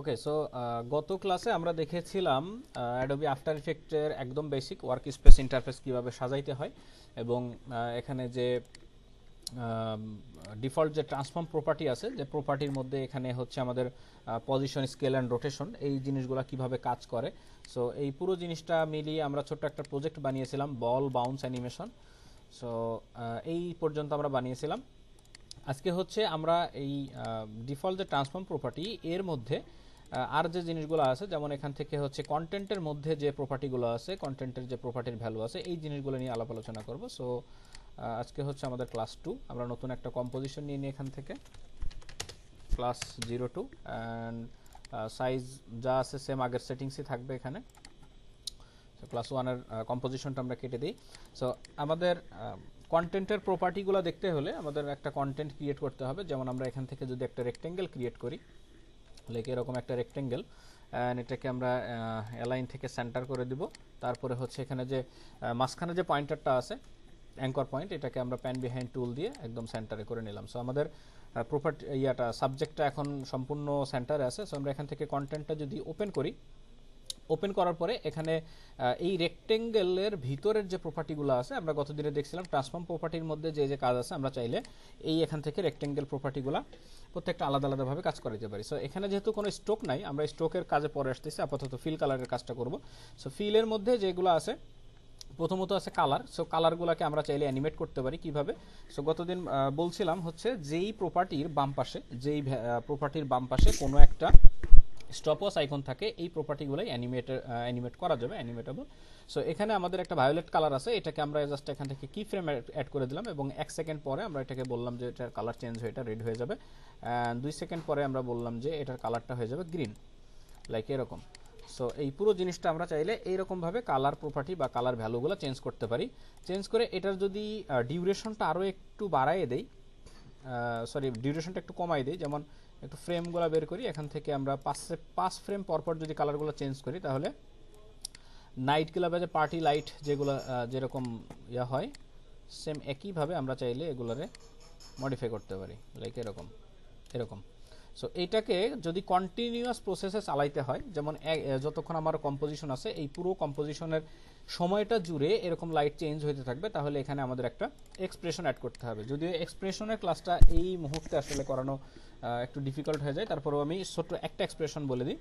okay so uh, গত ক্লাসে আমরা দেখেছিলাম অ্যাডোবি আফটার ইফেক্টের একদম বেসিক ওয়ার্ক স্পেস ইন্টারফেস কীভাবে সাজাইতে হয় এবং uh, এখানে যে ডিফল্ট um, যে ট্রান্সফর্ম প্রপার্টি আছে যে প্রপার্টির মধ্যে এখানে হচ্ছে আমাদের পজিশন স্কেল অ্যান্ড রোটেশন এই জিনিসগুলো কিভাবে কাজ করে সো এই পুরো জিনিসটা মিলিয়ে আমরা ছোট্ট একটা প্রজেক্ট বানিয়েছিলাম বল বাউন্স অ্যানিমেশন সো এই পর্যন্ত আমরা বানিয়েছিলাম আজকে হচ্ছে আমরা এই ডিফল্ট uh, যে ট্রান্সফর্ম প্রপার্টি এর মধ্যে আর যে জিনিসগুলো আছে যেমন এখান থেকে হচ্ছে কন্টেন্টের মধ্যে যে প্রপার্টিগুলো আছে কন্টেন্টের যে প্রপার্টির ভ্যালু আছে এই জিনিসগুলো নিয়ে আলাপ আলোচনা করব সো আজকে হচ্ছে আমাদের ক্লাস টু আমরা নতুন একটা কম্পোজিশন নিয়ে নিই এখান থেকে class zero two and size যা আছে সেম আগের সেটিংসই থাকবে এখানে ক্লাস ওয়ানের কম্পোজিশনটা আমরা কেটে দিই সো আমাদের কন্টেন্টের প্রপার্টিগুলো দেখতে হলে আমাদের একটা কন্টেন্ট ক্রিয়েট করতে হবে যেমন আমরা এখান থেকে যদি একটা রেক্টেঙ্গেল ক্রিয়েট করি লাইক এরকম একটা রেক্টেঙ্গেল অ্যান্ড এটাকে আমরা অ্যালাইন থেকে সেন্টার করে দিব তারপরে হচ্ছে এখানে যে মাঝখানে যে পয়েন্টারটা আছে অ্যাঙ্কর পয়েন্ট এটাকে আমরা প্যান বিহাইন্ড টুল দিয়ে একদম সেন্টারে করে নিলাম সো আমাদের প্রপার্টি ইয়াটা সাবজেক্টটা এখন সম্পূর্ণ সেন্টারে আছে সো আমরা এখান থেকে কন্টেন্টটা যদি ওপেন করি ওপেন করার পরে এখানে এই রেক্টেঙ্গেলের ভিতরের যে প্রপার্টিগুলো আছে আমরা গতদিনে দেখছিলাম ট্রান্সফর্ম প্রপার্টির মধ্যে যে যে কাজ আছে আমরা চাইলে এই এখান থেকে রেক্টেঙ্গেল প্রপার্টিগুলো প্রত্যেকটা আলাদা আলাদাভাবে কাজ করা যেতে পারি সো এখানে যেহেতু কোনো স্ট্রোক নাই আমরা স্ট্রোকের কাজে পরে আসতেছি আপাতত ফিল কালারের কাজটা করব সো ফিলের মধ্যে যেগুলো আছে প্রথমত আছে কালার সো কালারগুলোকে আমরা চাইলে অ্যানিমেট করতে পারি কিভাবে সো গতদিন বলছিলাম হচ্ছে যেই প্রপার্টির বাম পাশে যেই প্রপার্টির বাম পাশে কোনো একটা স্টপওয়াচ আইকন থাকে এই প্রপার্টিগুলোই অ্যানিমেট অ্যানিমেট করা যাবে অ্যানিমেটেবল সো এখানে আমাদের একটা ভায়োলেট কালার আছে এটাকে আমরা জাস্ট এখান থেকে কি ফ্রেম অ্যাড করে দিলাম এবং এক সেকেন্ড পরে আমরা এটাকে বললাম যে এটার কালার চেঞ্জ হয়ে এটা রেড হয়ে যাবে দুই সেকেন্ড পরে আমরা বললাম যে এটার কালারটা হয়ে যাবে গ্রিন লাইক এরকম সো এই পুরো জিনিসটা আমরা চাইলে এইরকমভাবে কালার প্রপার্টি বা কালার ভ্যালুগুলো চেঞ্জ করতে পারি চেঞ্জ করে এটার যদি ডিউরেশনটা আরও একটু বাড়াইয়ে দেয় সরি ডিউরেশনটা একটু কমাই দিই যেমন একটু ফ্রেমগুলো বের করি এখান থেকে আমরা পাঁচ পাঁচ ফ্রেম পরপর যদি কালারগুলো চেঞ্জ করি তাহলে নাইট ক্লাবে যে পার্টি লাইট যেগুলো যেরকম ইয়া হয় সেম একইভাবে আমরা চাইলে এগুলোরে মডিফাই করতে পারি লাইক এরকম এরকম সো এইটাকে যদি কন্টিনিউয়াস প্রসেসে চালাইতে হয় যেমন যতক্ষণ আমার কম্পোজিশন আছে এই পুরো কম্পোজিশনের সময়টা জুড়ে এরকম লাইট চেঞ্জ হতে থাকবে তাহলে এখানে আমাদের একটা এক্সপ্রেশন অ্যাড করতে হবে যদিও এক্সপ্রেশনের ক্লাসটা এই মুহূর্তে আসলে করানো একটু ডিফিকাল্ট হয়ে যায় তারপরেও আমি ছোট্ট একটা এক্সপ্রেশন বলে দিই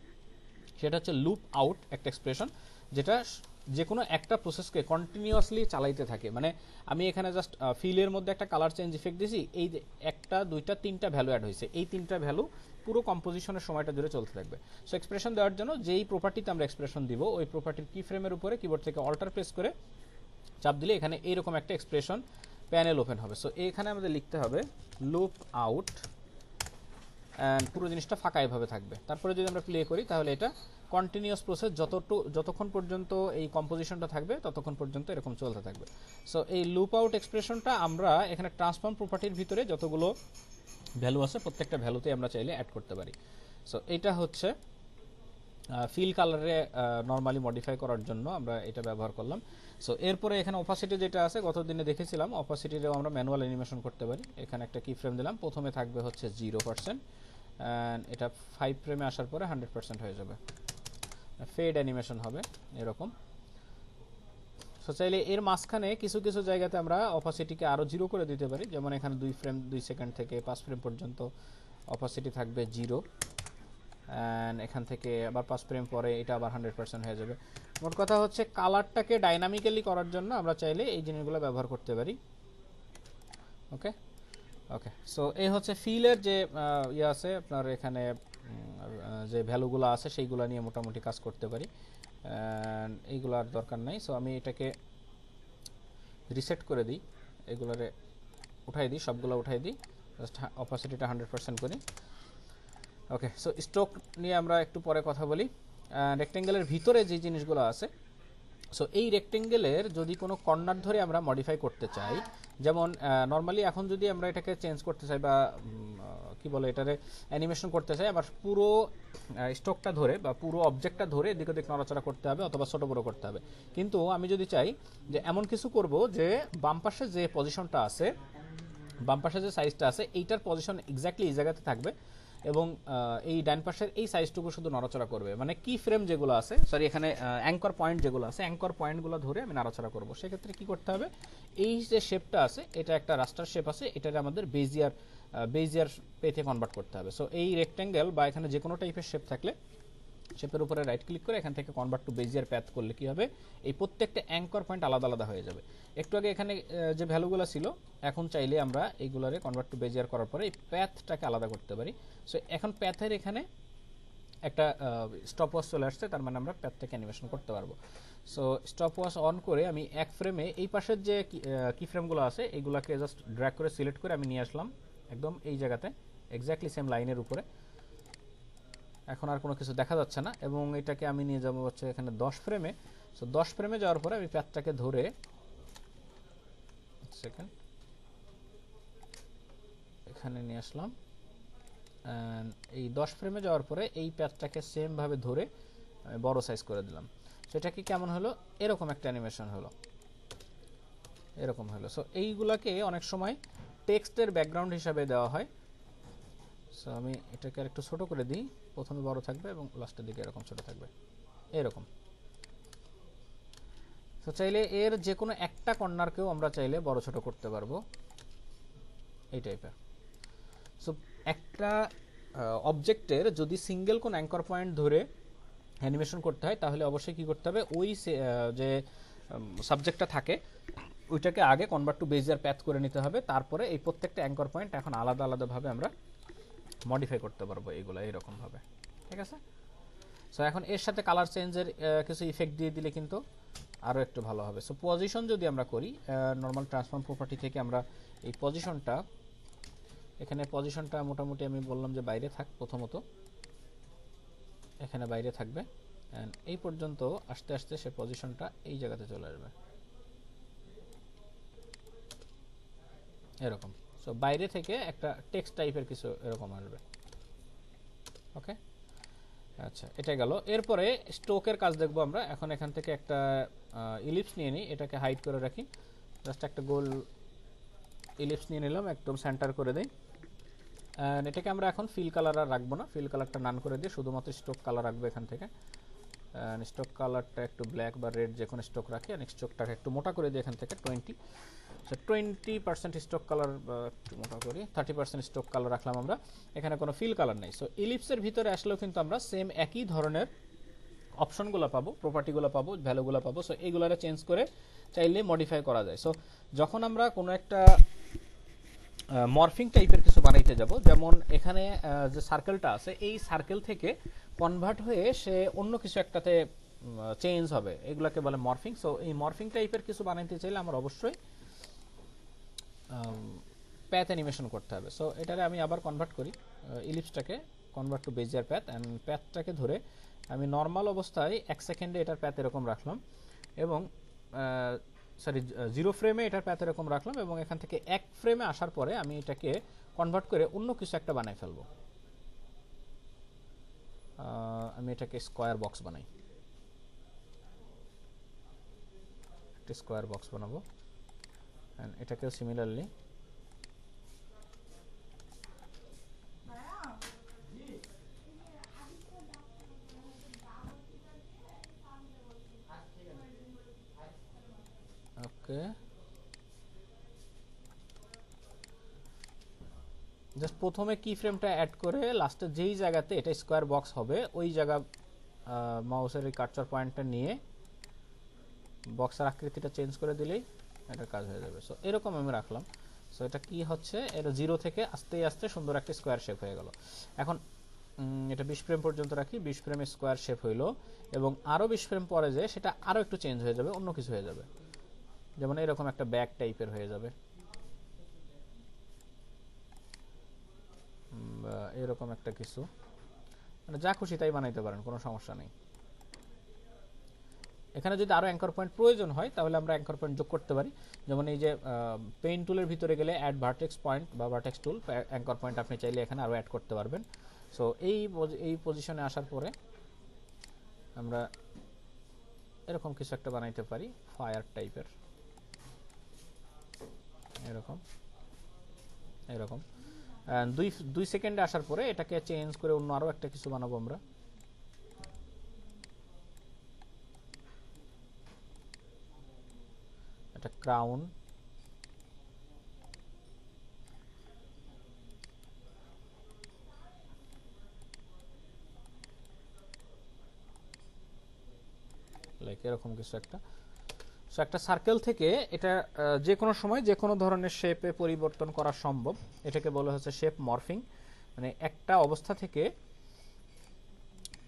সেটা হচ্ছে লুপ আউট একটা এক্সপ্রেশন যেটা যে কোনো একটা প্রসেসকে কন্টিনিউয়াসলি চালাইতে থাকে মানে আমি এখানে জাস্ট ফিলের মধ্যে একটা কালার চেঞ্জ ইফেক্ট দিছি এই একটা দুইটা তিনটা ভ্যালু অ্যাড হয়েছে এই তিনটা ভ্যালু পুরো কম্পোজিশনের সময়টা ধরে চলতে থাকবে সো এক্সপ্রেশন দেওয়ার জন্য যেই প্রপার্টিতে আমরা এক্সপ্রেশন দিব ওই প্রপার্টির কি ফ্রেমের উপরে কিবোর্ড থেকে অল্টার প্রেস করে চাপ দিলে এখানে এইরকম একটা এক্সপ্রেশন প্যানেল ওপেন হবে সো এখানে আমাদের লিখতে হবে লুপ আউট পুরো জিনিসটা ফাঁকা এভাবে থাকবে তারপরে যদি আমরা প্লে করি তাহলে এটা কন্টিনিউয়াস প্রসেস যতটু যতক্ষণ পর্যন্ত এই কম্পোজিশনটা থাকবে ততক্ষণ পর্যন্ত এরকম চলতে থাকবে সো এই লুপ আউট এক্সপ্রেশনটা আমরা এখানে ট্রান্সফর্ম প্রপার্টির ভিতরে যতগুলো ভ্যালু আছে প্রত্যেকটা ভ্যালুতে আমরা চাইলে অ্যাড করতে পারি সো এটা হচ্ছে ফিল কালারে নর্মালি মডিফাই করার জন্য আমরা এটা ব্যবহার করলাম সো এরপরে এখানে অপাসিটি যেটা আছে গত দিনে দেখেছিলাম অপাসিটিরও আমরা ম্যানুয়াল অ্যানিমেশন করতে পারি এখানে একটা কি ফ্রেম দিলাম প্রথমে থাকবে হচ্ছে জিরো পার্সেন্ট অ্যান্ড এটা ফাইভ ফ্রেমে আসার পরে হান্ড্রেড পার্সেন্ট হয়ে যাবে ফেড অ্যানিমেশন হবে এরকম সো চাইলে এর মাঝখানে কিছু কিছু জায়গাতে আমরা অপাসিটিকে আরও জিরো করে দিতে পারি যেমন এখানে দুই ফ্রেম দুই সেকেন্ড থেকে পাঁচ ফ্রেম পর্যন্ত অপাসিটি থাকবে জিরো অ্যান্ড এখান থেকে আবার পাঁচ ফ্রেম পরে এটা আবার হান্ড্রেড পার্সেন্ট হয়ে যাবে মোট কথা হচ্ছে কালারটাকে ডাইনামিক্যালি করার জন্য আমরা চাইলে এই জিনিসগুলো ব্যবহার করতে পারি ওকে ওকে সো এই হচ্ছে ফিলের যে ইয়ে আছে আপনার এখানে যে ভ্যালুগুলো আছে সেইগুলো নিয়ে মোটামুটি কাজ করতে পারি এইগুলো আর দরকার নাই সো আমি এটাকে রিসেট করে দিই এগুলোরে উঠাই দিই সবগুলো উঠাই দিই জাস্ট অপাসিটিটা হান্ড্রেড পার্সেন্ট করি ওকে সো স্ট্রোক নিয়ে আমরা একটু পরে কথা বলি রেক্টেঙ্গেলের ভিতরে যে জিনিসগুলো আছে সো এই রেক্টেঙ্গেলের যদি কোনো কর্নার ধরে আমরা মডিফাই করতে চাই যেমন নর্মালি এখন যদি আমরা এটাকে চেঞ্জ করতে চাই বা কি বলে এটারে অ্যানিমেশন করতে চাই আবার পুরো স্টকটা ধরে বা পুরো অবজেক্টটা ধরে এদিক ওদিক নড়াচড়া করতে হবে অথবা ছোটো বড়ো করতে হবে কিন্তু আমি যদি চাই যে এমন কিছু করব যে বাম পাশে যে পজিশনটা আছে বাম পাশে যে সাইজটা আছে এইটার পজিশন এক্স্যাক্টলি এই জায়গাতে থাকবে এবং এই ডান পাশের এই সাইজটুকু শুধু নড়াচড়া করবে মানে কি ফ্রেম যেগুলো আছে সরি এখানে অ্যাঙ্কর পয়েন্ট যেগুলো আছে অ্যাঙ্কর পয়েন্টগুলো ধরে আমি নড়াচড়া করবো সেক্ষেত্রে কি করতে হবে এই যে শেপটা আছে এটা একটা রাস্টার শেপ আছে এটাকে আমাদের বেজিয়ার বেজিয়ার পেতে কনভার্ট করতে হবে সো এই রেক্ট্যাঙ্গেল বা এখানে যে কোনো টাইপের শেপ থাকলে শেপের উপরে রাইট ক্লিক করে এখান থেকে কনভার্ট টু বেজিয়ার প্যাথ করলে কি হবে এই প্রত্যেকটা অ্যাঙ্কর পয়েন্ট আলাদা আলাদা হয়ে যাবে একটু আগে এখানে যে ভ্যালুগুলো ছিল এখন চাইলে আমরা এইগুলোরে কনভার্ট টু বেজিয়ার করার পরে এই প্যাথটাকে আলাদা করতে পারি সো এখন প্যাথের এখানে একটা স্টপ ওয়াশ চলে আসছে তার মানে আমরা প্যাথটাকে অ্যানিমেশন করতে পারবো সো স্টপ ওয়াশ অন করে আমি এক ফ্রেমে এই পাশের যে কি ফ্রেমগুলো আছে এইগুলোকে জাস্ট ড্র্যাক করে সিলেক্ট করে আমি নিয়ে আসলাম একদম এই জায়গাতে এক্স্যাক্টলি সেম লাইনের উপরে এখন আর কোনো কিছু দেখা যাচ্ছে না এবং এটাকে আমি নিয়ে যাবো হচ্ছে এখানে দশ ফ্রেমে সো দশ ফ্রেমে যাওয়ার পরে আমি প্যাথটাকে ধরে সেকেন্ড এখানে নিয়ে আসলাম এই দশ ফ্রেমে যাওয়ার পরে এই প্যাথটাকে সেমভাবে ধরে আমি বড় সাইজ করে দিলাম সেটা কি কেমন হলো এরকম একটা অ্যানিমেশন হলো এরকম হলো সো এইগুলাকে অনেক সময় টেক্সটের ব্যাকগ্রাউন্ড হিসাবে দেওয়া হয় সো আমি এটাকে আর একটু ছোটো করে দিই প্রথমে বড় থাকবে এবং লাস্টের দিকে এরকম ছোটো থাকবে এরকম তো চাইলে এর যে কোনো একটা কর্নারকেও আমরা চাইলে বড় ছোট করতে পারবো এই টাইপের সো একটা অবজেক্টের যদি সিঙ্গেল কোন অ্যাঙ্কর পয়েন্ট ধরে অ্যানিমেশন করতে হয় তাহলে অবশ্যই কী করতে হবে ওই যে সাবজেক্টটা থাকে ওইটাকে আগে কনভার্ট টু বেজিয়ার প্যাথ করে নিতে হবে তারপরে এই প্রত্যেকটা অ্যাঙ্কর পয়েন্ট এখন আলাদা আলাদাভাবে আমরা মডিফাই করতে পারবো এইগুলো এইরকমভাবে ঠিক আছে সো এখন এর সাথে কালার চেঞ্জের কিছু ইফেক্ট দিয়ে দিলে কিন্তু আরও একটু ভালো হবে সো পজিশন যদি আমরা করি নর্মাল ট্রান্সফর্ম প্রপার্টি থেকে আমরা এই পজিশনটা এখানে পজিশনটা মোটামুটি আমি বললাম যে বাইরে থাক প্রথমত এখানে বাইরে থাকবে অ্যান্ড এই পর্যন্ত আস্তে আস্তে সে পজিশনটা এই জায়গাতে চলে আসবে এরকম সো বাইরে থেকে একটা টেক্সট টাইপের কিছু এরকম আসবে ওকে আচ্ছা এটা গেল এরপরে স্টোকের কাজ দেখবো আমরা এখন এখান থেকে একটা ইলিপস নিয়ে নিই এটাকে হাইড করে রাখি জাস্ট একটা গোল ইলিপস নিয়ে নিলাম একদম সেন্টার করে দিই এটাকে আমরা এখন ফিল কালার আর রাখবো না ফিল কালারটা নান করে দিয়ে শুধুমাত্র স্টোক কালার রাখবো এখান থেকে স্টোক কালারটা একটু ব্ল্যাক বা রেড যে কোনো স্টোক রাখি আর স্টোকটাকে একটু মোটা করে দিই এখান থেকে twenty twenty percent stroke colour একটু মোটা করি থার্টি পার্সেন্ট স্টক কালার রাখলাম আমরা এখানে কোনো ফিল কালার নেই সো ইলিপসের ভিতরে আসলেও কিন্তু আমরা সেম একই ধরনের অপশনগুলো পাবো প্রপার্টিগুলো পাবো ভ্যালুগুলো পাবো সো এইগুলোরা চেঞ্জ করে চাইলে মডিফাই করা যায় সো যখন আমরা কোনো একটা মর্ফিং টাইপের কিছু বানাইতে যাব যেমন এখানে যে সার্কেলটা আছে এই সার্কেল থেকে কনভার্ট হয়ে সে অন্য কিছু একটাতে চেঞ্জ হবে এগুলোকে বলে মর্ফিং সো এই মর্ফিং টাইপের কিছু বানাইতে চাইলে আমরা অবশ্যই প্যাথ অ্যানিমেশন করতে হবে সো এটারে আমি আবার কনভার্ট করি ইলিপসটাকে convert to Bezier path and প্যাথটাকে ধরে আমি নর্মাল অবস্থায় এক সেকেন্ডে এটার প্যাথ এরকম রাখলাম এবং সরি জিরো ফ্রেমে এটার প্যাথ এরকম রাখলাম এবং এখান থেকে এক ফ্রেমে আসার পরে আমি এটাকে কনভার্ট করে অন্য কিছু একটা বানাই ফেলবো আমি এটাকে স্কোয়ার বক্স বানাই একটা স্কোয়ার বক্স বানাবো এটাকেও সিমিলারলি ওকে জাস্ট প্রথমে কি ফ্রেমটা অ্যাড করে লাস্টে যেই জায়গাতে এটা স্কোয়ার বক্স হবে ওই জায়গা মাউসের এই কাটচার পয়েন্টটা নিয়ে বক্সের আকৃতিটা চেঞ্জ করে দিলেই এটা কাজ হয়ে যাবে সো এরকম আমি রাখলাম সো এটা কি হচ্ছে এটা জিরো থেকে আস্তে আস্তে সুন্দর একটা স্কোয়ার শেপ হয়ে গেল এখন এটা বিশ ফ্রেম পর্যন্ত রাখি বিশ ফ্রেম স্কোয়ার শেপ হইলো এবং আরও বিশ ফ্রেম পরে যে সেটা আরও একটু চেঞ্জ হয়ে যাবে অন্য কিছু হয়ে যাবে যেমন এরকম একটা ব্যাগ টাইপের হয়ে যাবে এরকম একটা কিছু মানে যা খুশি তাই বানাইতে পারেন কোনো সমস্যা নেই এখানে যদি আরও অ্যাঙ্কর পয়েন্ট প্রয়োজন হয় তাহলে আমরা অ্যাঙ্কর পয়েন্ট যোগ করতে পারি যেমন এই যে পেন টুলের ভিতরে গেলে অ্যাড ভার্টেক্স পয়েন্ট বা ভার্টেক্স টুল অ্যাঙ্কর পয়েন্ট আপনি চাইলে এখানে আরও অ্যাড করতে পারবেন সো এই এই পজিশনে আসার পরে আমরা এরকম কিছু একটা বানাইতে পারি ফায়ার টাইপের এরকম এরকম দুই দুই সেকেন্ডে আসার পরে এটাকে চেঞ্জ করে অন্য আরও একটা কিছু বানাবো আমরা একটা ক্রাউন এরকম কিছু একটা সো একটা সার্কেল থেকে এটা যে কোনো সময় যে কোনো ধরনের শেপে পরিবর্তন করা সম্ভব এটাকে বলা হচ্ছে শেপ মর্ফিং মানে একটা অবস্থা থেকে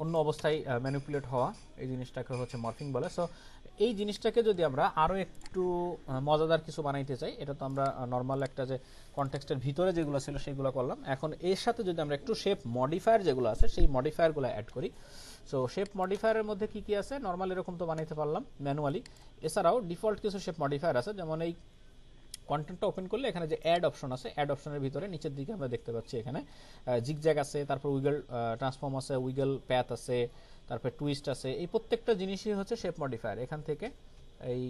অন্য অবস্থায় ম্যানিপুলেট হওয়া এই জিনিসটাকে হচ্ছে মর্ফিং বলে সো এই জিনিসটাকে যদি আমরা আরও একটু মজাদার কিছু বানাইতে চাই এটা তো আমরা নর্মাল একটা যে কনটেক্সটের ভিতরে যেগুলো ছিল সেগুলো করলাম এখন এর সাথে যদি আমরা একটু শেপ মডিফায়ার যেগুলো আছে সেই মডিফায়ারগুলো অ্যাড করি সো শেপ মডিফায়ারের মধ্যে কি কি আছে নর্মাল এরকম তো বানাইতে পারলাম ম্যানুয়ালি এছাড়াও ডিফল্ট কিছু শেপ মডিফায়ার আছে যেমন এই কন্টেন্টটা ওপেন করলে এখানে যে অ্যাড অপশন আছে অ্যাড অপশনের ভিতরে নিচের দিকে আমরা দেখতে পাচ্ছি এখানে জিগজ্যাগ আছে তারপর উইগল ট্রান্সফর্ম আছে উইগল প্যাথ আছে তারপর টুইস্ট আছে এই প্রত্যেকটা জিনিসই হচ্ছে শেপ মডিফায়ার এখান থেকে এই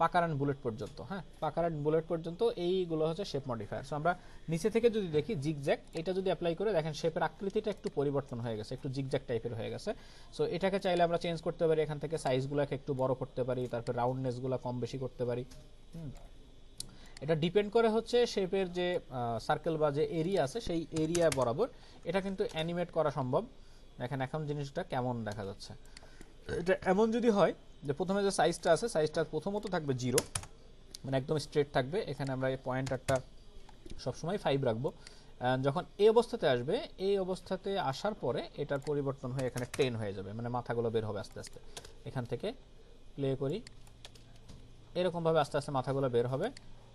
পাকার অ্যান্ড বুলেট পর্যন্ত হ্যাঁ পাকার অ্যান্ড বুলেট পর্যন্ত এইগুলো হচ্ছে শেপ মডিফায়ার সো আমরা নিচে থেকে যদি দেখি জিগজ্যাক এটা যদি অ্যাপ্লাই করে দেখেন শেপের আকৃতিটা একটু পরিবর্তন হয়ে গেছে একটু জিগজ্যাক টাইপের হয়ে গেছে সো এটাকে চাইলে আমরা চেঞ্জ করতে পারি এখান থেকে সাইজগুলোকে একটু বড় করতে পারি তারপর রাউন্ডনেসগুলো কম বেশি করতে পারি হুম এটা ডিপেন্ড করে হচ্ছে শেপের যে সার্কেল বা যে এরিয়া আছে সেই এরিয়া বরাবর এটা কিন্তু অ্যানিমেট করা সম্ভব দেখেন এখন জিনিসটা কেমন দেখা যাচ্ছে এটা এমন যদি হয় যে প্রথমে যে সাইজটা আছে সাইজটা প্রথমত থাকবে জিরো মানে একদম স্ট্রেট থাকবে এখানে আমরা এই পয়েন্টারটা সবসময় ফাইভ রাখবো যখন এই অবস্থাতে আসবে এই অবস্থাতে আসার পরে এটার পরিবর্তন হয়ে এখানে টেন হয়ে যাবে মানে মাথাগুলো বের হবে আস্তে আস্তে এখান থেকে প্লে করি এরকমভাবে আস্তে আস্তে মাথাগুলো বের হবে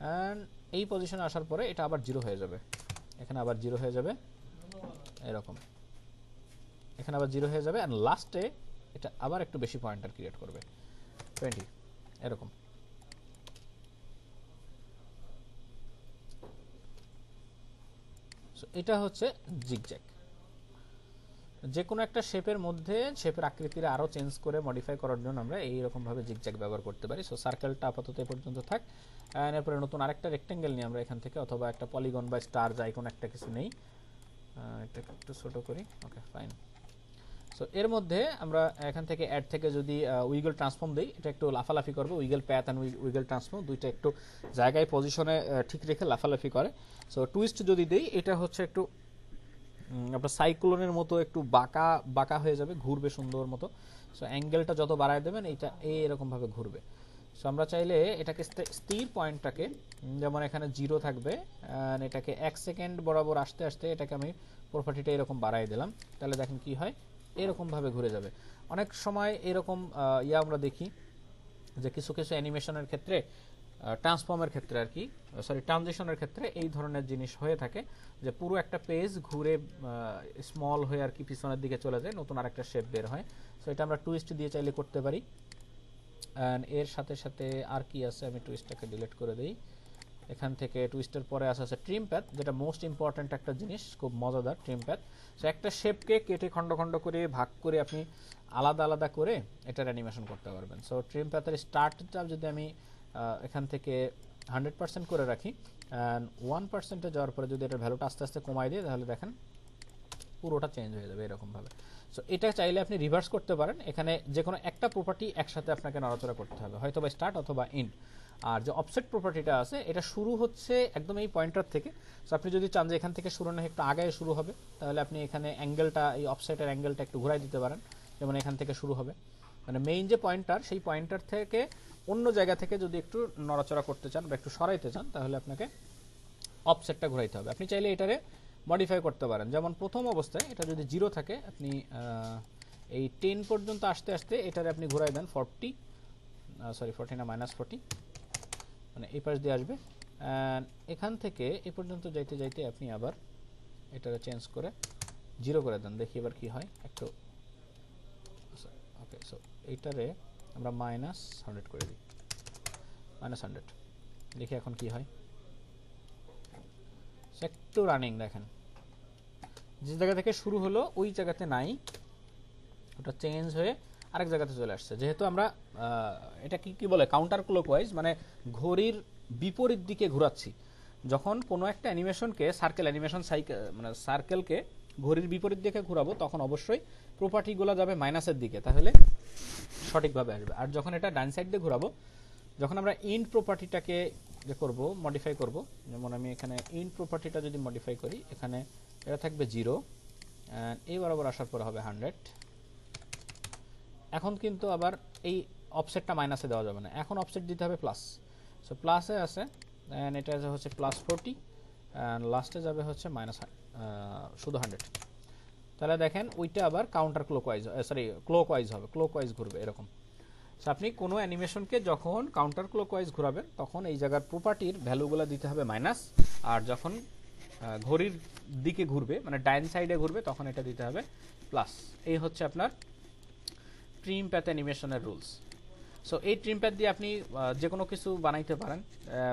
অ্যান্ড এই পজিশনে আসার পরে এটা আবার জিরো হয়ে যাবে এখানে আবার জিরো হয়ে যাবে এরকম এখানে আবার জিরো হয়ে যাবে অ্যান্ড লাস্টে এটা আবার একটু বেশি পয়েন্টার ক্রিয়েট করবে টোয়েন্টি এরকম এটা হচ্ছে জিগজ্যাক যে কোনো একটা শেপের মধ্যে শেপের আকৃতির আরও চেঞ্জ করে মডিফাই করার জন্য আমরা এইরকমভাবে জিগজ্যাগ ব্যবহার করতে পারি সো সার্কেলটা আপাতত এ পর্যন্ত থাক এরপরে নতুন আরেকটা রেক্টেঙ্গেল নিয়ে আমরা এখান থেকে অথবা একটা পলিগন বা স্টার যাই কোনো একটা কিছু নেই এটাকে একটু ছোটো করি ওকে ফাইন সো এর মধ্যে আমরা এখান থেকে অ্যাড থেকে যদি উইগল ট্রান্সফর্ম দিই এটা একটু লাফালাফি করবে wiggle path and wiggle transform দুইটা একটু জায়গায় পজিশনে ঠিক রেখে লাফালাফি করে সো টুইস্ট যদি দিই এটা হচ্ছে একটু আপনার সাইক্লোনের মতো একটু বাঁকা বাঁকা হয়ে যাবে ঘুরবে সুন্দর মতো সো অ্যাঙ্গেলটা যত বাড়ায় দেবেন এইটা এইরকমভাবে ঘুরবে সো আমরা চাইলে এটাকে স্থির পয়েন্টটাকে যেমন এখানে জিরো থাকবে এটাকে এক সেকেন্ড বরাবর আসতে আসতে এটাকে আমি প্রপার্টিটা এরকম বাড়াই দিলাম তাহলে দেখেন কি হয় এরকমভাবে ঘুরে যাবে অনেক সময় এরকম ইয়া আমরা দেখি যে কিছু কিছু অ্যানিমেশনের ক্ষেত্রে ট্রান্সফর্মের ক্ষেত্রে আর কি সরি ট্রানজেকশনের ক্ষেত্রে এই ধরনের জিনিস হয়ে থাকে যে পুরো একটা পেজ ঘুরে স্মল হয়ে আর কি পিছনের দিকে চলে যায় নতুন আরেকটা শেপ বের হয় সো এটা আমরা টুইস্ট দিয়ে চাইলে করতে পারি অ্যান্ড এর সাথে সাথে আর কি আছে আমি টুইস্টটাকে ডিলিট করে দিই এখান থেকে টুইস্টের পরে আসা আছে ট্রিম প্যাথ যেটা মোস্ট ইম্পর্ট্যান্ট একটা জিনিস খুব মজাদার ট্রিম প্যাথ সো একটা শেপকে কেটে খণ্ড খণ্ড করে ভাগ করে আপনি আলাদা আলাদা করে এটার অ্যানিমেশন করতে পারবেন সো ট্রিম প্যাথের স্টার্টটা যদি আমি এখান থেকে হান্ড্রেড পার্সেন্ট করে রাখি অ্যান্ড ওয়ান পার্সেন্টে যাওয়ার পরে যদি এটার ভ্যালুটা আস্তে আস্তে কমাই দিই তাহলে দেখেন পুরোটা চেঞ্জ হয়ে যাবে এরকমভাবে সো এটা চাইলে আপনি রিভার্স করতে পারেন এখানে যে কোনো একটা প্রপার্টি একসাথে আপনাকে নড়াচড়া করতে হবে হয়তো বা স্টার্ট অথবা এন্ড আর যে অফসেট প্রপার্টিটা আছে এটা শুরু হচ্ছে একদম এই পয়েন্টার থেকে সো আপনি যদি চান যে এখান থেকে শুরু না একটু আগে শুরু হবে তাহলে আপনি এখানে অ্যাঙ্গেলটা এই অফসেটের অ্যাঙ্গেলটা একটু ঘুরাই দিতে পারেন যেমন এখান থেকে শুরু হবে মানে মেইন যে পয়েন্টার সেই পয়েন্টার থেকে অন্য জায়গা থেকে যদি একটু নড়াচড়া করতে চান বা একটু সরাইতে চান তাহলে আপনাকে অফসেটটা ঘুরাইতে হবে আপনি চাইলে এটারে মডিফাই করতে পারেন যেমন প্রথম অবস্থায় এটা যদি জিরো থাকে আপনি এই টেন পর্যন্ত আসতে আসতে এটারে আপনি ঘুরাই দেন ফর্টি সরি ফর্টি না মাইনাস ফর্টি মানে এই পাশ দিয়ে আসবে এখান থেকে এ পর্যন্ত যাইতে যাইতে আপনি আবার এটা চেঞ্জ করে জিরো করে দেন দেখি এবার কি হয় একটু ওকে সো এইটারে আমরা মাইনাস হান্ড্রেড করে দিই মাইনাস হান্ড্রেড দেখি এখন কি হয় একটু রানিং দেখেন যে জায়গা থেকে শুরু হলো ওই জায়গাতে নাই ওটা চেঞ্জ হয়ে আরেক জায়গাতে চলে আসছে যেহেতু আমরা এটা কি কি বলে কাউন্টার ক্লকওয়াইজ মানে ঘড়ির বিপরীত দিকে ঘোরাচ্ছি যখন কোনো একটা অ্যানিমেশনকে সার্কেল অ্যানিমেশন সাইকেল মানে সার্কেলকে ঘড়ির বিপরীত দিকে ঘুরাবো তখন অবশ্যই প্রপার্টিগুলো যাবে মাইনাসের দিকে তাহলে সঠিকভাবে আসবে আর যখন এটা ডান সাইড দিয়ে ঘুরাবো যখন আমরা ইন্ড প্রপার্টিটাকে যে করব মডিফাই করব যেমন আমি এখানে ইন্ড প্রপার্টিটা যদি মডিফাই করি এখানে এটা থাকবে জিরো এই বরাবর আসার পরে হবে হান্ড্রেড এখন কিন্তু আবার এই অফসেটটা মাইনাসে দেওয়া যাবে না এখন অফসেট দিতে হবে প্লাস সো প্লাসে আছে অ্যান্ড এটা হচ্ছে প্লাস ফোরটি অ্যান্ড লাস্টে যাবে হচ্ছে মাইনাস শুধু হান্ড্রেড তাহলে দেখেন ওইটা আবার কাউন্টার ক্লোকওয়াইজ সরি ক্লোকওয়াইজ হবে ক্লোকওয়াইজ ঘুরবে এরকম সো আপনি কোনো অ্যানিমেশনকে যখন কাউন্টার ক্লকওয়াইজ ঘুরাবেন তখন এই জায়গার প্রপার্টির ভ্যালুগুলো দিতে হবে মাইনাস আর যখন ঘড়ির দিকে ঘুরবে মানে ডাইন সাইডে ঘুরবে তখন এটা দিতে হবে প্লাস এই হচ্ছে আপনার প্রিম প্যাথ অ্যানিমেশনের রুলস সো এই ট্রিম প্যাড দিয়ে আপনি যে কোনো কিছু বানাইতে পারেন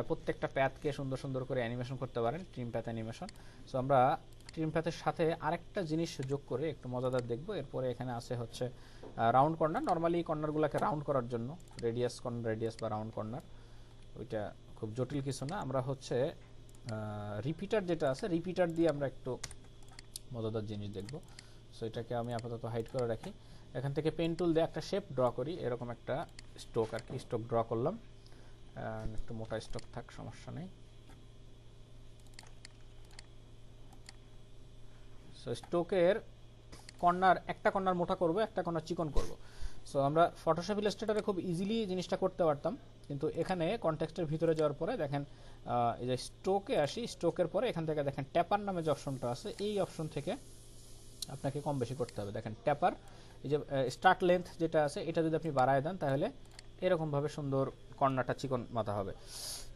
প্রত্যেকটা প্যাডকে সুন্দর সুন্দর করে অ্যানিমেশন করতে পারেন ট্রিম প্যাথ অ্যানিমেশন সো আমরা ট্রিম প্যাথের সাথে আরেকটা জিনিস যোগ করে একটু মজাদার দেখবো এরপরে এখানে আছে হচ্ছে রাউন্ড কর্নার নর্মালি কর্নারগুলোকে রাউন্ড করার জন্য রেডিয়াস কর্নার রেডিয়াস বা রাউন্ড কর্নার ওইটা খুব জটিল কিছু না আমরা হচ্ছে রিপিটার যেটা আছে রিপিটার দিয়ে আমরা একটু মজাদার জিনিস দেখব সো এটাকে আমি আপাতত হাইড করে রাখি এখান থেকে পেন টুল দিয়ে একটা শেপ ড্র করি এরকম একটা স্টোক আর কি স্টোক ড্র করলাম একটু মোটা স্টোক থাক সমস্যা নেই সো স্টোকের কর্নার একটা কর্নার মোটা করব একটা কর্নার চিকন করব সো আমরা ফটোশপ ইলাস্ট্রেটারে খুব ইজিলি জিনিসটা করতে পারতাম কিন্তু এখানে কনটেক্সটের ভিতরে যাওয়ার পরে দেখেন এই যে স্টোকে আসি স্টোকের পরে এখান থেকে দেখেন ট্যাপার নামে যে অপশনটা আছে এই অপশন থেকে আপনাকে কম বেশি করতে হবে দেখেন ট্যাপার এই যে স্টার্ট লেন্থ যেটা আছে এটা যদি আপনি বাড়ায় দেন তাহলে এরকমভাবে সুন্দর কর্নাটা চিকন মাথা হবে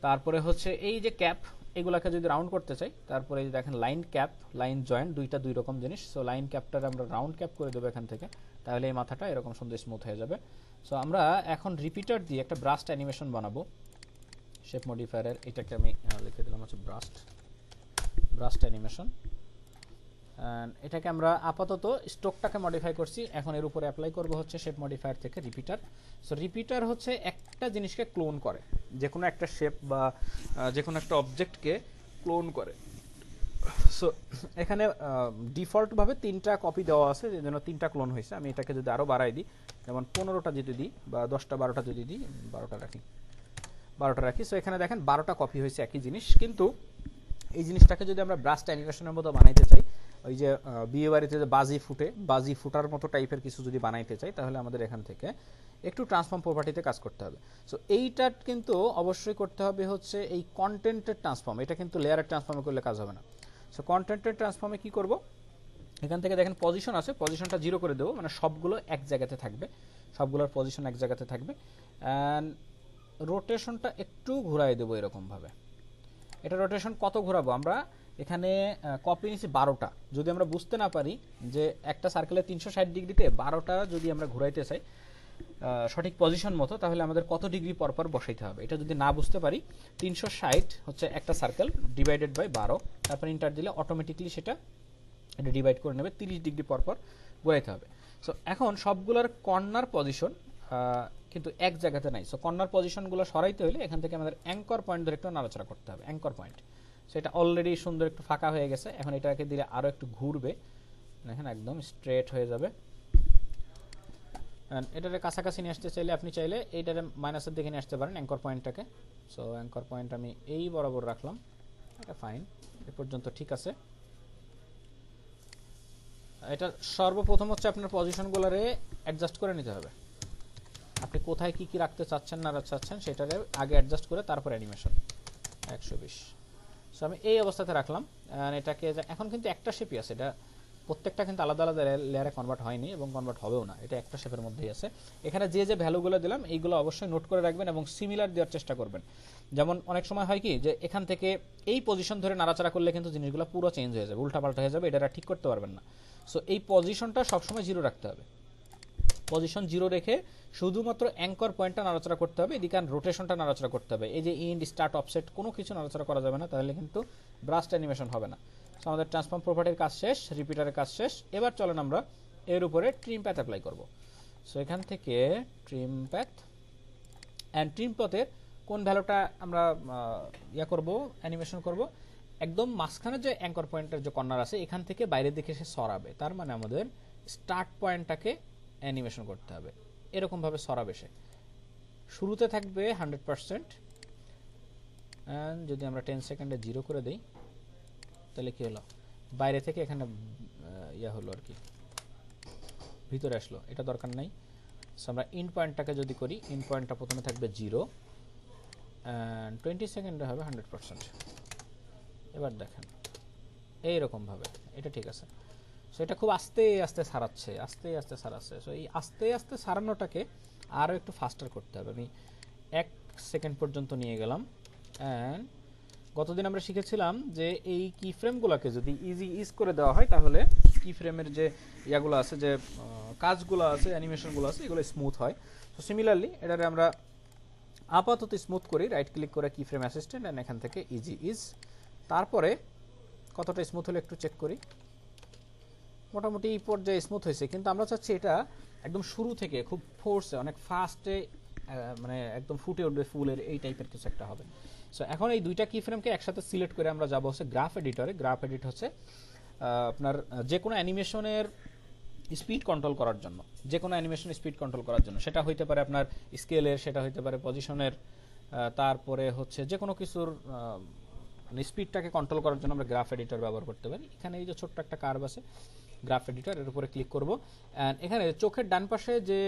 তারপরে হচ্ছে এই যে ক্যাপ এগুলাকে যদি রাউন্ড করতে চাই তারপরে দেখেন লাইন ক্যাপ লাইন জয়েন্ট দুইটা দুই রকম জিনিস সো লাইন ক্যাপটার আমরা রাউন্ড ক্যাপ করে দেবো এখান থেকে তাহলে এই মাথাটা এরকম সুন্দর স্মুথ হয়ে যাবে সো আমরা এখন রিপিটার দিয়ে একটা ব্রাস্ট অ্যানিমেশন বানাবো শেপ মডিফায়ারের এটাকে আমি লিখে দিলাম হচ্ছে ব্রাস্ট ব্রাস্ট অ্যানিমেশন এটাকে আমরা আপাতত স্টকটাকে মডিফাই করছি এখন এর উপরে অ্যাপ্লাই করব হচ্ছে শেপ মডিফায়ার থেকে রিপিটার সো রিপিটার হচ্ছে একটা জিনিসকে ক্লোন করে যে কোনো একটা শেপ বা যে কোনো একটা অবজেক্টকে ক্লোন করে সো এখানে ডিফল্টভাবে তিনটা কপি দেওয়া আছে যে যেন তিনটা ক্লোন হয়েছে আমি এটাকে যদি আরও বাড়াই দিই যেমন পনেরোটা যদি দিই বা দশটা বারোটা যদি দিই বারোটা রাখি বারোটা রাখি সো এখানে দেখেন বারোটা কপি হয়েছে একই জিনিস কিন্তু এই জিনিসটাকে যদি আমরা ব্রাস্ট অ্যানিমেশনের মতো বানাইতে চাই ওই যে বিয়ে বাড়িতে যে বাজি ফুটে বাজি ফুটার মতো টাইপের কিছু যদি বানাইতে চাই তাহলে আমাদের এখান থেকে একটু ট্রান্সফর্ম প্রপার্টিতে কাজ করতে হবে সো এইটা কিন্তু অবশ্যই করতে হবে হচ্ছে এই কন্টেন্টের ট্রান্সফর্ম এটা কিন্তু লেয়ারের ট্রান্সফর্মে করলে কাজ হবে না সো কন্টেন্টের ট্রান্সফর্মে কি করব এখান থেকে দেখেন পজিশন আছে পজিশনটা জিরো করে দেবো মানে সবগুলো এক জায়গাতে থাকবে সবগুলোর পজিশন এক জায়গাতে থাকবে অ্যান্ড রোটেশনটা একটু ঘুরাই দেবো এরকমভাবে এটা রোটেশন কত ঘোরাবো আমরা এখানে কপি নিচ্ছি বারোটা যদি আমরা বুঝতে না পারি যে একটা সার্কেলে তিনশো ষাট ডিগ্রিতে বারোটা যদি আমরা ঘুরাইতে চাই সঠিক পজিশন মতো তাহলে আমাদের কত ডিগ্রি পরপর বসাইতে হবে এটা যদি না বুঝতে পারি তিনশো ষাট হচ্ছে একটা সার্কেল ডিভাইডেড বাই বারো তারপর ইন্টার দিলে অটোমেটিকলি সেটা এটা ডিভাইড করে নেবে তিরিশ ডিগ্রি পরপর ঘুরাইতে হবে সো এখন সবগুলোর কর্নার পজিশন কিন্তু এক জায়গাতে নাই সো কর্নার পজিশনগুলো সরাইতে হলে এখান থেকে আমাদের অ্যাঙ্কর পয়েন্ট ধরে একটু আলোচনা করতে হবে অ্যাঙ্কর পয়েন্ট সেটা অলরেডি সুন্দর একটু ফাঁকা হয়ে গেছে এখন এটাকে দিলে আরও একটু ঘুরবে দেখেন একদম স্ট্রেট হয়ে যাবে এটার কাছাকাছি নিয়ে আসতে চাইলে আপনি চাইলে এইটার মাইনাসের দিকে নিয়ে আসতে পারেন অ্যাঙ্কর পয়েন্টটাকে সো অ্যাঙ্কর পয়েন্ট আমি এই বরাবর রাখলাম এটা ফাইন এ পর্যন্ত ঠিক আছে এটা সর্বপ্রথম হচ্ছে আপনার পজিশনগুলোরে অ্যাডজাস্ট করে নিতে হবে আপনি কোথায় কি কি রাখতে চাচ্ছেন না চাচ্ছেন সেটারে আগে অ্যাডজাস্ট করে তারপর অ্যানিমেশন একশো বিশ সো আমি এই অবস্থাতে রাখলাম এটাকে এখন কিন্তু একটা শেপই আছে এটা প্রত্যেকটা কিন্তু আলাদা আলাদা লেয়ারে কনভার্ট হয়নি এবং কনভার্ট হবেও না এটা একটা শেপের মধ্যেই আছে এখানে যে যে ভ্যালুগুলো দিলাম এইগুলো অবশ্যই নোট করে রাখবেন এবং সিমিলার দেওয়ার চেষ্টা করবেন যেমন অনেক সময় হয় কি যে এখান থেকে এই পজিশন ধরে নাড়াচাড়া করলে কিন্তু জিনিসগুলো পুরো চেঞ্জ হয়ে যাবে উল্টাপাল্টা হয়ে যাবে এটা ঠিক করতে পারবেন না সো এই পজিশনটা সবসময় জিরো রাখতে হবে পজিশন জিরো রেখে শুধুমাত্র অ্যাঙ্কর পয়েন্টটা নাড়াচড়া করতে হবে এদিকে আর রোটেশনটা নাড়াচড়া করতে হবে এই যে ইন্ড স্টার্ট অফসেট কোনো কিছু নাড়াচড়া করা যাবে না তাহলে কিন্তু ব্রাস্ট অ্যানিমেশন হবে না সো আমাদের ট্রান্সফর্ম প্রপার্টির কাজ শেষ রিপিটারের কাজ শেষ এবার চলেন আমরা এর উপরে ট্রিম প্যাথ অ্যাপ্লাই করব সো এখান থেকে ট্রিম প্যাথ অ্যান্ড ট্রিম প্যাথের কোন ভ্যালুটা আমরা ইয়ে করব অ্যানিমেশন করব একদম মাঝখানে যে অ্যাঙ্কর পয়েন্টের যে কর্নার আছে এখান থেকে বাইরের দিকে সে সরাবে তার মানে আমাদের স্টার্ট পয়েন্টটাকে অ্যানিমেশন করতে হবে এরকমভাবে সরাবে সে শুরুতে থাকবে হান্ড্রেড পারসেন্ট অ্যান্ড যদি আমরা টেন সেকেন্ডে জিরো করে দিই তাহলে কী হলো বাইরে থেকে এখানে ইয়া হলো আর কি ভিতরে আসলো এটা দরকার নাই সো আমরা ইন পয়েন্টটাকে যদি করি ইন পয়েন্টটা প্রথমে থাকবে জিরো অ্যান্ড টোয়েন্টি সেকেন্ডে হবে হান্ড্রেড পারসেন্ট এবার দেখেন এইরকমভাবে এটা ঠিক আছে সো এটা খুব আস্তে আস্তে সারাচ্ছে আস্তে আস্তে সারাচ্ছে সো এই আস্তে আস্তে সারানোটাকে আরও একটু ফাস্টার করতে হবে আমি এক সেকেন্ড পর্যন্ত নিয়ে গেলাম অ্যান্ড গতদিন আমরা শিখেছিলাম যে এই কি ফ্রেমগুলোকে যদি ইজি ইজ করে দেওয়া হয় তাহলে কি ফ্রেমের যে ইয়াগুলো আছে যে কাজগুলো আছে অ্যানিমেশনগুলো আছে এগুলো স্মুথ হয় তো সিমিলারলি এটারে আমরা আপাতত স্মুথ করি রাইট ক্লিক করে কি ফ্রেম অ্যাসিস্ট্যান্ট অ্যান্ড এখান থেকে ইজি ইজ তারপরে কতটা স্মুথ হলে একটু চেক করি মোটামুটি এই পর্যায়ে স্মুথ হয়েছে কিন্তু আমরা চাচ্ছি এটা একদম শুরু থেকে খুব ফোর্সে অনেক ফাস্টে মানে একদম ফুটে উঠবে ফুলের এই টাইপের কিছু একটা হবে সো এখন এই দুইটা কি ফ্রেমকে একসাথে সিলেক্ট করে আমরা যাবো হচ্ছে গ্রাফ এডিটরে গ্রাফ এডিট হচ্ছে আপনার যে কোনো অ্যানিমেশনের স্পিড কন্ট্রোল করার জন্য যে কোনো অ্যানিমেশন স্পিড কন্ট্রোল করার জন্য সেটা হইতে পারে আপনার স্কেলের সেটা হইতে পারে পজিশনের তারপরে হচ্ছে যে কোনো কিছুর স্পিডটাকে মানে কন্ট্রোল করার জন্য আমরা গ্রাফ এডিটর ব্যবহার করতে পারি এখানে এই যে ছোট্ট একটা কার্ভ আছে গ্রাফ এডিটর এর উপরে ক্লিক করব অ্যান্ড এখানে চোখের ডান পাশে যে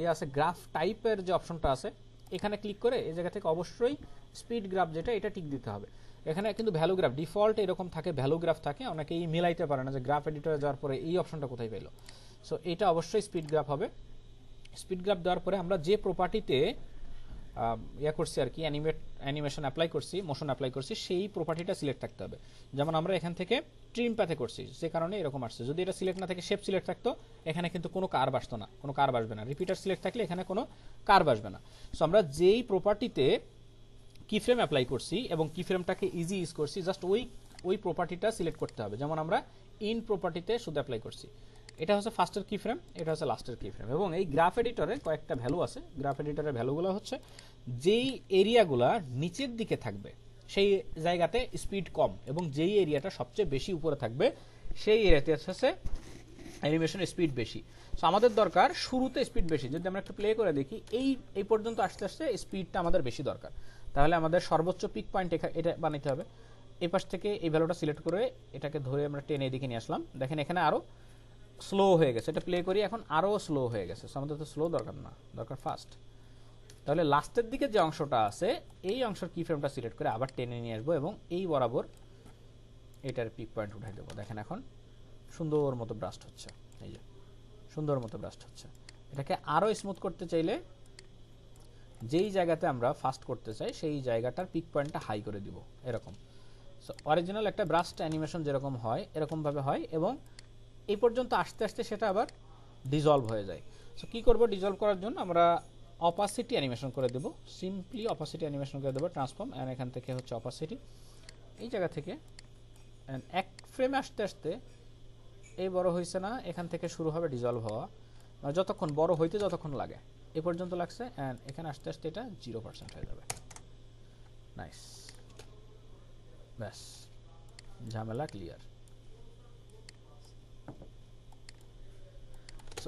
ইয়ে আছে গ্রাফ টাইপের যে অপশনটা আছে এখানে ক্লিক করে এই জায়গা থেকে অবশ্যই স্পিড গ্রাফ যেটা এটা টিক দিতে হবে এখানে কিন্তু ভ্যালু গ্রাফ ডিফল্ট এরকম থাকে ভ্যালু গ্রাফ থাকে অনেকেই মিলাইতে পারে না যে গ্রাফ এডিটরে যাওয়ার পরে এই অপশনটা কোথায় পেল সো এটা অবশ্যই স্পিড গ্রাফ হবে স্পিড গ্রাফ দেওয়ার পরে আমরা যে প্রপার্টিতে ইয়া করছি আর কি অ্যানিমেট অ্যানিমেশন অ্যাপ্লাই করছি মোশন অ্যাপ্লাই করছি সেই প্রপার্টিটা সিলেক্ট থাকতে হবে যেমন আমরা এখান থেকে ট্রিম প্যাথে করছি সে কারণে এরকম আসছে যদি এটা সিলেক্ট না থাকে শেপ সিলেক্ট থাকতো এখানে কিন্তু কোনো কার বাসতো না কোনো কার বাসবে না রিপিটার সিলেক্ট থাকলে এখানে কোনো কার বাসবে না সো আমরা যেই প্রপার্টিতে কি ফ্রেম অ্যাপ্লাই করছি এবং কি ফ্রেমটাকে ইজি ইউজ করছি জাস্ট ওই ওই প্রপার্টিটা সিলেক্ট করতে হবে যেমন আমরা ইন প্রপার্টিতে শুধু অ্যাপ্লাই করছি এটা হচ্ছে ফার্স্টের কি ফ্রেম এটা হচ্ছে লাস্টের কি ফ্রেম এবং এই গ্রাফ এডিটরে কয়েকটা ভ্যালু আছে গ্রাফ এডিটরের ভ্যালুগুলো হচ্ছে যেই এরিয়াগুলা নিচের দিকে থাকবে সেই জায়গাতে স্পিড কম এবং যেই এরিয়াটা সবচেয়ে বেশি উপরে থাকবে সেই এরিয়াতে হচ্ছে অ্যানিমেশন স্পিড বেশি সো আমাদের দরকার শুরুতে স্পিড বেশি যদি আমরা একটু প্লে করে দেখি এই এই পর্যন্ত আসতে আসতে স্পিডটা আমাদের বেশি দরকার তাহলে আমাদের সর্বোচ্চ পিক পয়েন্ট এটা বানাতে হবে এ পাশ থেকে এই ভ্যালুটা সিলেক্ট করে এটাকে ধরে আমরা টেনে এদিকে নিয়ে আসলাম দেখেন এখানে আরও স্লো হয়ে গেছে এটা প্লে করি এখন আরও স্লো হয়ে গেছে আমাদের তো স্লো দরকার না দরকার ফাস্ট তাহলে লাস্টের দিকে যে অংশটা আছে এই অংশের কি ফ্রেমটা সিলেক্ট করে আবার টেনে নিয়ে আসবো এবং এই বরাবর এটার পিক পয়েন্ট উঠাই দেবো দেখেন এখন সুন্দর মতো ব্রাস্ট হচ্ছে এই যে সুন্দর মতো ব্রাস্ট হচ্ছে এটাকে আরও স্মুথ করতে চাইলে যেই জায়গাতে আমরা ফাস্ট করতে চাই সেই জায়গাটার পিক পয়েন্টটা হাই করে দিব এরকম সো অরিজিনাল একটা ব্রাস্ট অ্যানিমেশন যেরকম হয় এরকমভাবে হয় এবং এই পর্যন্ত আস্তে আস্তে সেটা আবার ডিজলভ হয়ে যায় সো কী করবো ডিজলভ করার জন্য আমরা অপাসিটি অ্যানিমেশন করে দেবো সিম্পলি অপাসিটি অ্যানিমেশন করে দেবো ট্রান্সফর্ম অ্যান্ড এখান থেকে হচ্ছে অপাসিটি এই জায়গা থেকে অ্যান্ড এক ফ্রেমে আসতে আসতে এই বড় হয়েছে না এখান থেকে শুরু হবে ডিজলভ হওয়া মানে যতক্ষণ বড় হইতে যতক্ষণ লাগে এ পর্যন্ত লাগছে অ্যান্ড এখানে আস্তে আস্তে এটা জিরো পার্সেন্ট হয়ে যাবে নাইস ব্যাস ঝামেলা ক্লিয়ার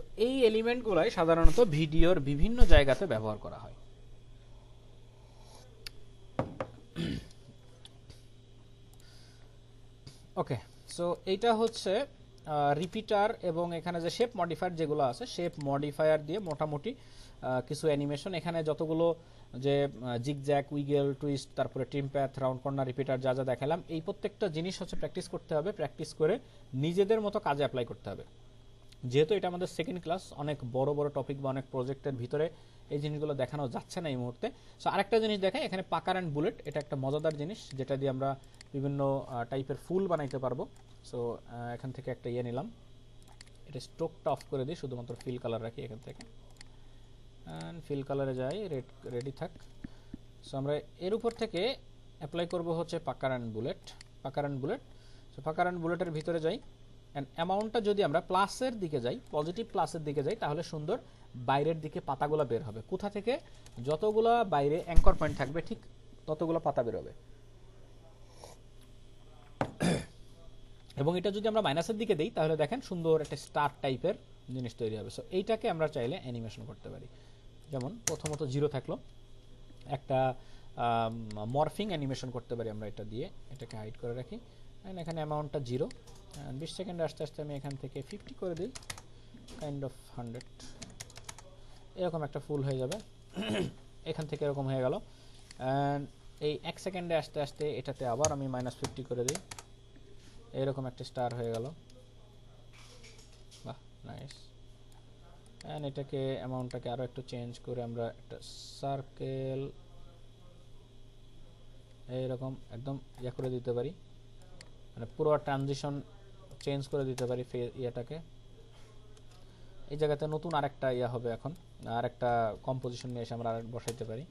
সো এই এলিমেন্টগুলাই সাধারণত ভিডিওর বিভিন্ন জায়গাতে ব্যবহার করা হয় ওকে সো এইটা হচ্ছে রিপিটার এবং এখানে যে শেপ মডিফায়ার যেগুলো আছে শেপ মডিফায়ার দিয়ে মোটামুটি কিছু অ্যানিমেশন এখানে যতগুলো যে জিগজ্যাক উইগেল টুইস্ট তারপরে trim path round corner repeater যা যা দেখালাম এই প্রত্যেকটা জিনিস হচ্ছে প্র্যাকটিস করতে হবে প্র্যাকটিস করে নিজেদের মতো কাজে অ্যাপ্লাই করতে হবে যেহেতু এটা আমাদের সেকেন্ড ক্লাস অনেক বড় বড় টপিক বা অনেক প্রজেক্টের ভিতরে এই জিনিসগুলো দেখানো যাচ্ছে না এই মুহূর্তে সো আরেকটা জিনিস দেখায় এখানে পাকার অ্যান্ড বুলেট এটা একটা মজাদার জিনিস যেটা দিয়ে আমরা বিভিন্ন টাইপের ফুল বানাইতে পারবো সো এখান থেকে একটা ইয়ে নিলাম এটা স্টোকটা অফ করে দিই শুধুমাত্র ফিল কালার রাখি এখান থেকে অ্যান্ড ফিল কালারে যাই রেড রেডি থাক সো আমরা এর উপর থেকে অ্যাপ্লাই করব হচ্ছে pucker and bloat pucker and bloat so pucker and বুলেটের ভিতরে যাই অ্যান্ড অ্যামাউন্টটা যদি আমরা প্লাসের দিকে যাই পজিটিভ প্লাসের দিকে যাই তাহলে সুন্দর বাইরের দিকে পাতাগুলো বের হবে কোথা থেকে যতগুলো বাইরে অ্যাঙ্কর পয়েন্ট থাকবে ঠিক ততগুলো পাতা বেরোবে এবং এটা যদি আমরা মাইনাসের দিকে দিই তাহলে দেখেন সুন্দর একটা স্টার টাইপের জিনিস তৈরি হবে সো এইটাকে আমরা চাইলে অ্যানিমেশন করতে পারি যেমন প্রথমত জিরো থাকলো একটা মর্ফিং অ্যানিমেশন করতে পারি আমরা এটা দিয়ে এটাকে হাইড করে রাখি অ্যান্ড এখানে অ্যামাউন্টটা জিরো অ্যান্ড বিশ সেকেন্ড আস্তে আস্তে আমি এখান থেকে ফিফটি করে দিই কাইন্ড অফ হান্ড্রেড এরকম একটা ফুল হয়ে যাবে এখান থেকে এরকম হয়ে গেল অ্যান্ড এই এক সেকেন্ডে আস্তে আস্তে এটাতে আবার আমি মাইনাস ফিফটি করে দিই এরকম একটা স্টার হয়ে গেল বাহ নাইস অ্যান্ড এটাকে অ্যামাউন্টটাকে আরও একটু চেঞ্জ করে আমরা একটা সার্কেল এইরকম একদম ইয়ে করে দিতে পারি মানে পুরো ট্রানজিশন চেঞ্জ করে দিতে পারি ফে ইয়েটাকে এই জায়গাতে নতুন আরেকটা ইয়া হবে এখন আর একটা কম্পোজিশন নিয়ে এসে আমরা আর বসাইতে পারি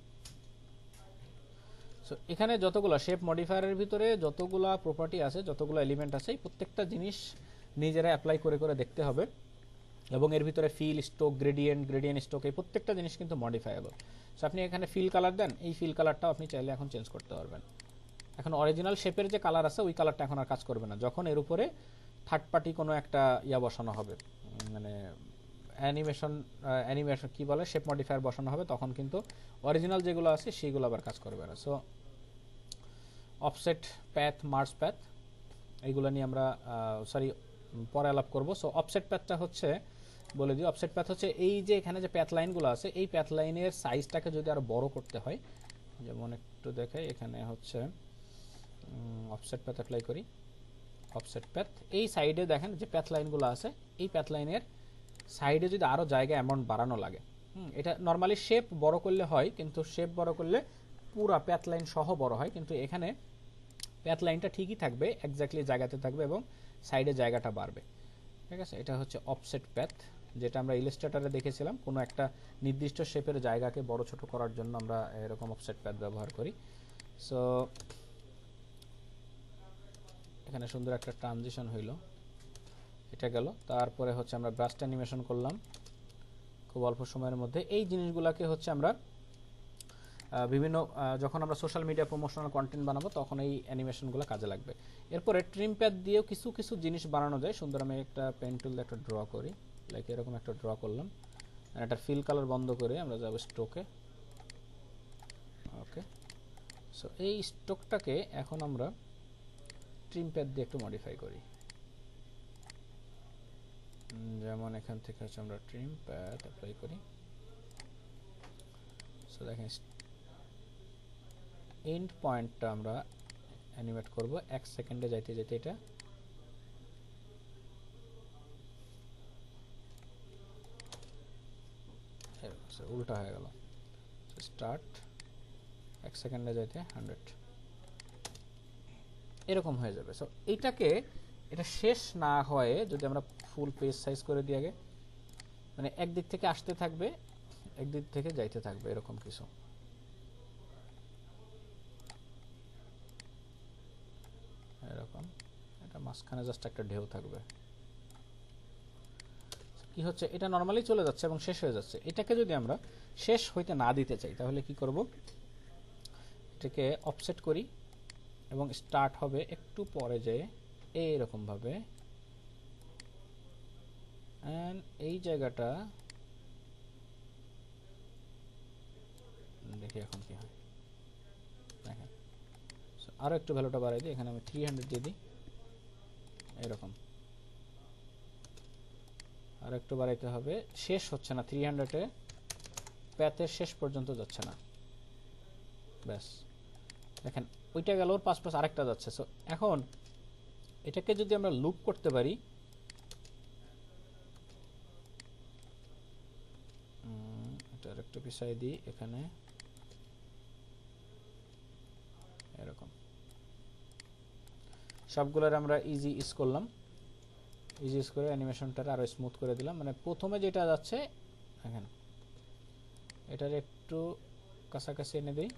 সো এখানে যতগুলো শেপ মডিফায়ারের ভিতরে যতগুলা প্রপার্টি আছে যতগুলো এলিমেন্ট আছে প্রত্যেকটা জিনিস নিজেরা অ্যাপ্লাই করে করে দেখতে হবে এবং এর ভিতরে fill stroke gradient gradient stroke এই প্রত্যেকটা জিনিস কিন্তু মডিফাইবল সো আপনি এখানে ফিল কালার দেন এই ফিল কালারটাও আপনি চাইলে এখন চেঞ্জ করতে পারবেন এখন অরিজিনাল শেপের যে কালার আছে ওই কালারটা এখন আর কাজ করবে না যখন এর উপরে থার্ড পার্টি কোনো একটা ইয়া বসানো হবে মানে অ্যানিমেশন অ্যানিমেশন কী বলে শেপ মডিফায়ার বসানো হবে তখন কিন্তু অরিজিনাল যেগুলো আছে সেইগুলো আবার কাজ করবে না so offset path merge path এইগুলো নিয়ে আমরা সরি পরে আলাপ করবো সো অফসেট প্যাথটা হচ্ছে বলে দিই অফসেট প্যাথ হচ্ছে এই যে এখানে যে প্যাথ লাইনগুলো আছে এই প্যাথ লাইনের সাইজটাকে যদি আরও বড় করতে হয় যেমন একটু দেখে এখানে হচ্ছে অফসেট প্যাথ অ্যাপ্লাই করি অফসেট প্যাথ এই সাইডে দেখেন যে প্যাথ লাইনগুলো আছে এই প্যাথ লাইনের সাইডে যদি আরও জায়গা অ্যামাউন্ট বাড়ানো লাগে হুম এটা নর্মালি শেপ বড় করলে হয় কিন্তু শেপ বড় করলে পুরা প্যাথ লাইন সহ বড় হয় কিন্তু এখানে প্যাথ লাইনটা ঠিকই থাকবে একজাক্টলি জায়গাতে থাকবে এবং সাইডে জায়গাটা বাড়বে ঠিক আছে এটা হচ্ছে অফসেট প্যাথ যেটা আমরা ইলিস্ট্রেটারে দেখেছিলাম কোনো একটা নির্দিষ্ট শেপের জায়গাকে বড় ছোট করার জন্য আমরা এরকম অফসেট প্যাথ ব্যবহার করি সো এখানে সুন্দর একটা ট্রানজিশন হইল এটা গেল তারপরে হচ্ছে আমরা ব্রাস্ট অ্যানিমেশন করলাম খুব অল্প সময়ের মধ্যে এই জিনিসগুলোকে হচ্ছে আমরা বিভিন্ন যখন আমরা সোশ্যাল মিডিয়া প্রমোশনাল কন্টেন্ট বানাবো তখন এই অ্যানিমেশনগুলো কাজে লাগবে এরপরে ট্রিম প্যাড দিয়েও কিছু কিছু জিনিস বানানো যায় সুন্দর আমি একটা পেন টুল একটা ড্র করি লাইক এরকম একটা ড্র করলাম একটা ফিল কালার বন্ধ করে আমরা যাবো স্টোকে ওকে সো এই স্টোকটাকে এখন আমরা ট্রিম প্যাড দিয়ে একটু মডিফাই করি যেমন এখান থেকে হচ্ছে আমরা ট্রিম প্যাড অ্যাপ্লাই করি সো দেখেন এন্ড পয়েন্টটা আমরা অ্যানিমেট করব এক সেকেন্ডে যাইতে যেতে এটা উল্টা হয়ে গেল স্টার্ট এক সেকেন্ডে যাইতে হান্ড্রেড এরকম হয়ে যাবে সো এইটাকে এটা শেষ না হয়ে যদি আমরা ফুল পেজ সাইজ করে দিই আগে মানে একদিক থেকে আসতে থাকবে একদিক থেকে যাইতে থাকবে এরকম কিছু এরকম এটা মাঝখানে জাস্ট একটা ঢেউ থাকবে কি হচ্ছে এটা নর্মালি চলে যাচ্ছে এবং শেষ হয়ে যাচ্ছে এটাকে যদি আমরা শেষ হইতে না দিতে চাই তাহলে কি করব এটাকে অফসেট করি এবং স্টার্ট হবে একটু পরে যেয়ে এইরকমভাবে অ্যান্ড এই জায়গাটা দেখি এখন কি হয় দেখেন আরও একটু ভ্যালুটা বাড়াই দিই এখানে আমি থ্রি হান্ড্রেড দিয়ে দিই এরকম আর একটু বাড়াইতে হবে শেষ হচ্ছে না থ্রি হান্ড্রেডে প্যাথের শেষ পর্যন্ত যাচ্ছে না ব্যাস দেখেন ওইটা গেল ওর পাশপাশে আরেকটা যাচ্ছে সো এখন এটাকে যদি আমরা লুপ করতে পারি একটু পিছাই দিই এখানে এরকম সবগুলোর আমরা ইজি ইউজ করলাম ইজি ইউজ করে অ্যানিমেশনটা আরো স্মুথ করে দিলাম মানে প্রথমে যেটা যাচ্ছে এখানে এটার একটু কাছাকাছি এনে দিই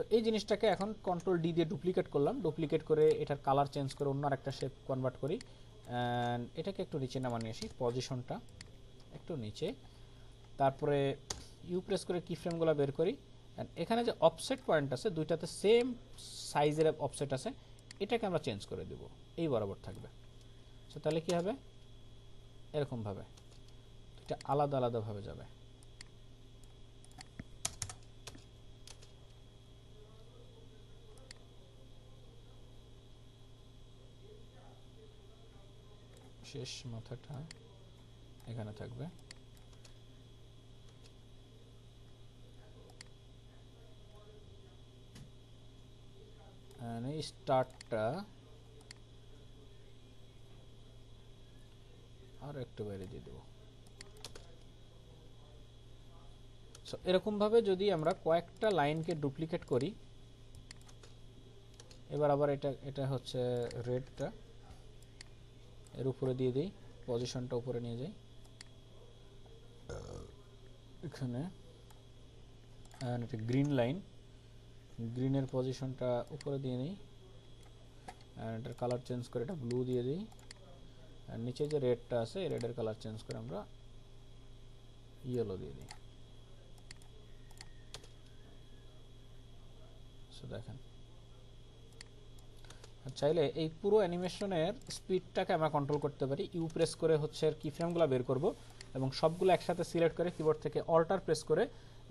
সো এই জিনিসটাকে এখন কন্ট্রোল ডি দিয়ে ডুপ্লিকেট করলাম ডুপ্লিকেট করে এটার কালার চেঞ্জ করে অন্য একটা শেপ কনভার্ট করি অ্যান্ড এটাকে একটু নিচে নামানি আসি পজিশনটা একটু নিচে তারপরে ইউ প্রেস করে কি ফ্রেমগুলো বের করি অ্যান্ড এখানে যে অফসেট পয়েন্ট আছে দুইটাতে সেম সাইজের অফসেট আছে এটাকে আমরা চেঞ্জ করে দেব এই বরাবর থাকবে সো তাহলে কী হবে এরকমভাবে এটা আলাদা আলাদাভাবে যাবে শেষ মাথাটা এখানে থাকবে স্টার্টটা আর একটু বাইরে দিয়ে দেবো এরকম এরকমভাবে যদি আমরা কয়েকটা লাইনকে ডুপ্লিকেট করি এবার আবার এটা এটা হচ্ছে রেডটা এর উপরে দিয়ে দিই পজিশনটা উপরে নিয়ে যাই এখানে একটা গ্রিন লাইন গ্রিনের পজিশনটা উপরে দিয়ে নিই এটার কালার চেঞ্জ করে এটা ব্লু দিয়ে দিই আর নিচে যে রেডটা আছে এই রেডের কালার চেঞ্জ করে আমরা ইয়েলো দিয়ে দিই সো দেখেন চাইলে এই পুরো অ্যানিমেশনের স্পিডটাকে আমরা কন্ট্রোল করতে পারি ইউ প্রেস করে হচ্ছে কি ফ্রেমগুলো বের করব এবং সবগুলো একসাথে সিলেক্ট করে কিবোর্ড থেকে অল্টার প্রেস করে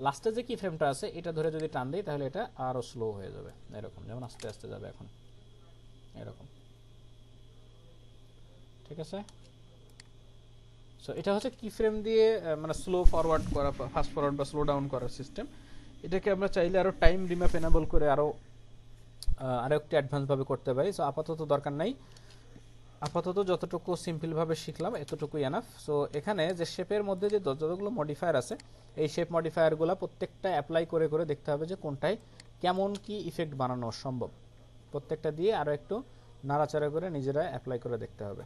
লাস্টে যে কি ফ্রেমটা আছে এটা ধরে যদি টান দিই তাহলে এটা আরও স্লো হয়ে যাবে এরকম যেমন আস্তে আস্তে যাবে এখন এরকম ঠিক আছে সো এটা হচ্ছে কি ফ্রেম দিয়ে মানে স্লো ফরওয়ার্ড করা ফাস্ট ফরওয়ার্ড বা স্লো ডাউন করার সিস্টেম এটাকে আমরা চাইলে আরও টাইম রিম্যাপ এনাবল করে আরও আরও একটু অ্যাডভান্সভাবে করতে পারি সো আপাতত দরকার নাই আপাতত যতটুকু সিম্পলভাবে শিখলাম এতটুকুই এনাফ সো এখানে যে শেপের মধ্যে যে যতগুলো মডিফায়ার আছে এই শেপ মডিফায়ারগুলো প্রত্যেকটা অ্যাপ্লাই করে করে দেখতে হবে যে কোনটায় কেমন কি ইফেক্ট বানানো সম্ভব প্রত্যেকটা দিয়ে আরও একটু নাড়াচাড়া করে নিজেরা অ্যাপ্লাই করে দেখতে হবে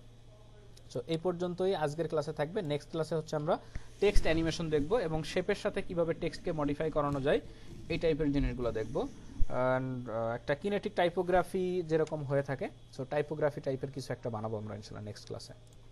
সো এই পর্যন্তই আজকের ক্লাসে থাকবে নেক্সট ক্লাসে হচ্ছে আমরা টেক্সট অ্যানিমেশন দেখব এবং শেপের সাথে কিভাবে টেক্সটকে মডিফাই করানো যায় এই টাইপের জিনিসগুলো দেখব Uh, একটা কিনেটিক টাইপোগ্রাফি যেরকম হয়ে থাকে সো টাইপোগ্রাফি টাইপের কিছু একটা বানাবো আমরা ইনশাল্লাহ নেক্সট ক্লাসে